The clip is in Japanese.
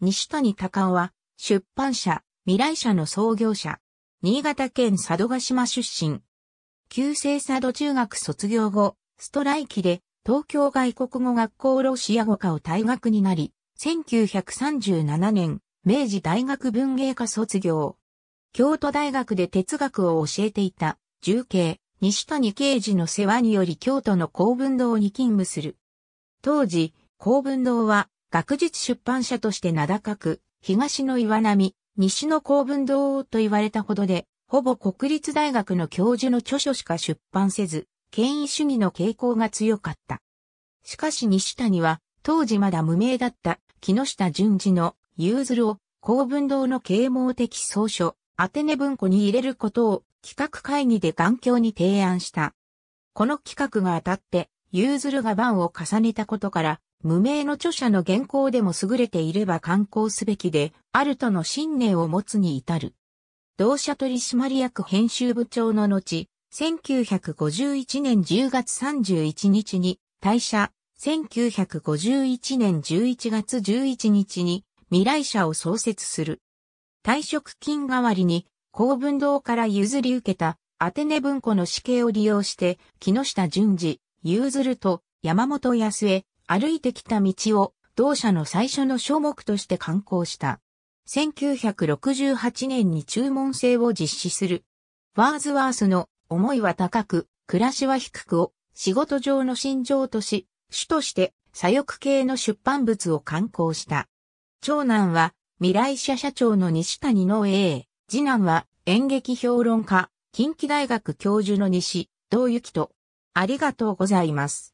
西谷隆夫は、出版社、未来社の創業者、新潟県佐渡島出身。旧制佐渡中学卒業後、ストライキで東京外国語学校ロシア語科を退学になり、1937年、明治大学文芸科卒業。京都大学で哲学を教えていた、重慶、西谷刑事の世話により京都の公文堂に勤務する。当時、公文堂は学術出版社として名高く、東の岩波、西の公文堂と言われたほどで、ほぼ国立大学の教授の著書しか出版せず、権威主義の傾向が強かった。しかし西谷は、当時まだ無名だった木下淳二の融ずるを公文堂の啓蒙的草書、アテネ文庫に入れることを企画会議で眼鏡に提案した。この企画が当たって、融ずるが番を重ねたことから、無名の著者の原稿でも優れていれば刊行すべきで、あるとの信念を持つに至る。同社取締役編集部長の後、1951年10月31日に退社、1951年11月11日に未来社を創設する。退職金代わりに公文堂から譲り受けたアテネ文庫の死刑を利用して木下淳二、譲ると山本康江、歩いてきた道を同社の最初の書目として刊行した。1968年に注文制を実施する。ワーズワースの思いは高く、暮らしは低くを仕事上の心情とし、主として左翼系の出版物を刊行した。長男は未来社社長の西谷の A、次男は演劇評論家、近畿大学教授の西、道行と。ありがとうございます。